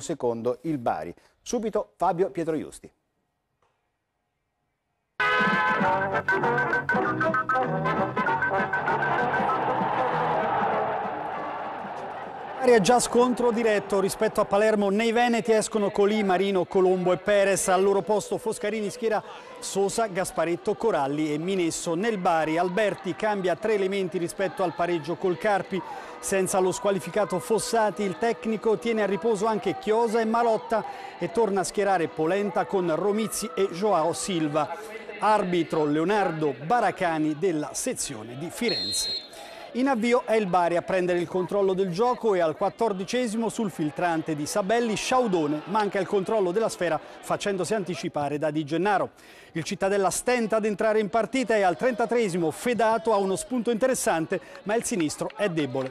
secondo il Bari. Subito Fabio Pietro Giusti. Thank you. È già scontro diretto rispetto a Palermo, nei Veneti escono Colì, Marino, Colombo e Perez, al loro posto Foscarini schiera Sosa, Gasparetto, Coralli e Minesso. Nel Bari Alberti cambia tre elementi rispetto al pareggio col Carpi, senza lo squalificato Fossati il tecnico tiene a riposo anche Chiosa e Malotta e torna a schierare Polenta con Romizzi e Joao Silva. Arbitro Leonardo Baracani della sezione di Firenze. In avvio è il Bari a prendere il controllo del gioco e al quattordicesimo sul filtrante di Sabelli Sciaudone manca il controllo della sfera facendosi anticipare da Di Gennaro. Il Cittadella stenta ad entrare in partita e al trentatreesimo Fedato ha uno spunto interessante ma il sinistro è debole.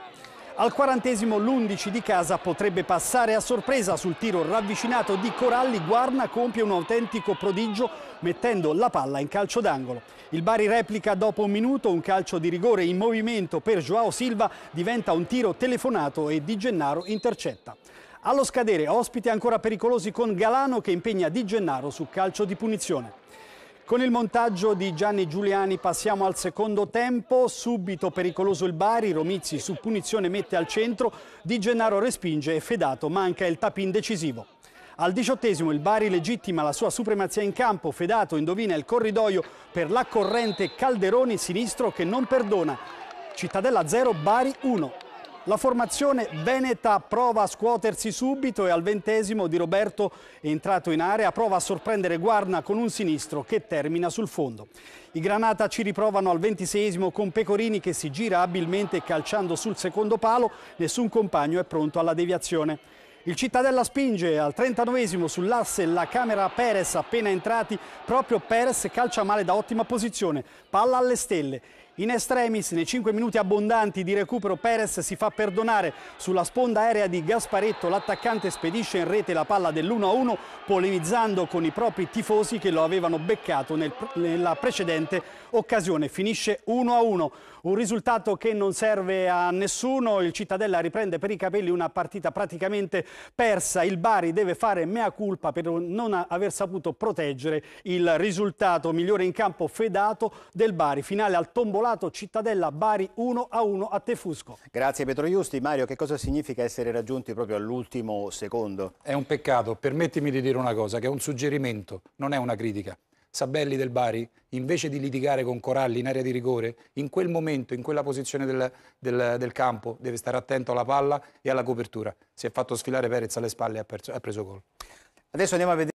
Al quarantesimo l'11 di casa potrebbe passare a sorpresa sul tiro ravvicinato di Coralli. Guarna compie un autentico prodigio mettendo la palla in calcio d'angolo. Il Bari replica dopo un minuto, un calcio di rigore in movimento per Joao Silva diventa un tiro telefonato e Di Gennaro intercetta. Allo scadere ospiti ancora pericolosi con Galano che impegna Di Gennaro su calcio di punizione. Con il montaggio di Gianni Giuliani passiamo al secondo tempo, subito pericoloso il Bari, Romizzi su punizione mette al centro, Di Gennaro respinge e Fedato manca il tapin decisivo. Al diciottesimo il Bari legittima la sua supremazia in campo, Fedato indovina il corridoio per la corrente Calderoni sinistro che non perdona. Cittadella 0, Bari 1. La formazione veneta prova a scuotersi subito e al ventesimo Di Roberto, entrato in area, prova a sorprendere Guarna con un sinistro che termina sul fondo. I Granata ci riprovano al ventiseiesimo con Pecorini che si gira abilmente calciando sul secondo palo, nessun compagno è pronto alla deviazione. Il Cittadella spinge al 39 sull'asse la camera Perez appena entrati, proprio Perez calcia male da ottima posizione, palla alle stelle. In estremis, nei 5 minuti abbondanti di recupero, Perez si fa perdonare sulla sponda aerea di Gasparetto. L'attaccante spedisce in rete la palla dell'1-1, polemizzando con i propri tifosi che lo avevano beccato nel, nella precedente occasione. Finisce 1-1. Un risultato che non serve a nessuno. Il Cittadella riprende per i capelli una partita praticamente persa. Il Bari deve fare mea culpa per non aver saputo proteggere il risultato migliore in campo fedato del Bari. Finale al tombolato risultato Cittadella Bari 1 a 1 a Tefusco. Grazie Pietro Giusti. Mario, che cosa significa essere raggiunti proprio all'ultimo secondo? È un peccato, permettimi di dire una cosa, che è un suggerimento, non è una critica. Sabelli del Bari, invece di litigare con Coralli in area di rigore, in quel momento, in quella posizione del, del, del campo, deve stare attento alla palla e alla copertura. Si è fatto sfilare Perez alle spalle e ha, ha preso gol. Adesso andiamo a vedere.